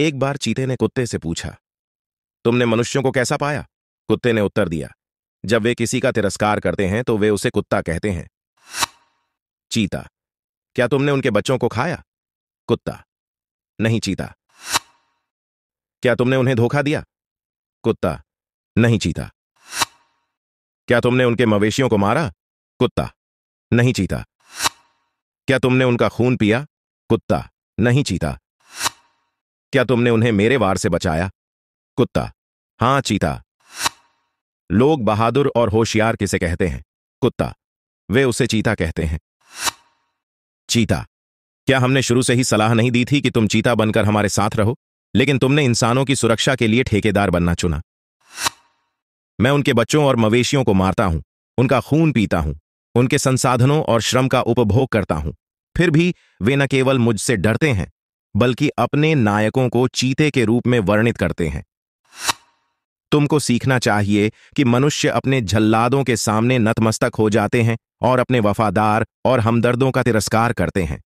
एक बार चीते ने कुत्ते से पूछा तुमने मनुष्यों को कैसा पाया कुत्ते ने उत्तर दिया जब वे किसी का तिरस्कार करते हैं तो वे उसे कुत्ता कहते हैं चीता क्या तुमने उनके बच्चों को खाया कुत्ता नहीं चीता क्या तुमने उन्हें धोखा दिया कुत्ता नहीं चीता क्या तुमने उनके मवेशियों को मारा कुत्ता नहीं चीता क्या तुमने उनका खून पिया कुत्ता नहीं चीता क्या तुमने उन्हें मेरे वार से बचाया कुत्ता हां चीता लोग बहादुर और होशियार किसे कहते हैं कुत्ता वे उसे चीता कहते हैं चीता क्या हमने शुरू से ही सलाह नहीं दी थी कि तुम चीता बनकर हमारे साथ रहो लेकिन तुमने इंसानों की सुरक्षा के लिए ठेकेदार बनना चुना मैं उनके बच्चों और मवेशियों को मारता हूं उनका खून पीता हूं उनके संसाधनों और श्रम का उपभोग करता हूं फिर भी वे न केवल मुझसे डरते हैं बल्कि अपने नायकों को चीते के रूप में वर्णित करते हैं तुमको सीखना चाहिए कि मनुष्य अपने झल्लादों के सामने नतमस्तक हो जाते हैं और अपने वफादार और हमदर्दों का तिरस्कार करते हैं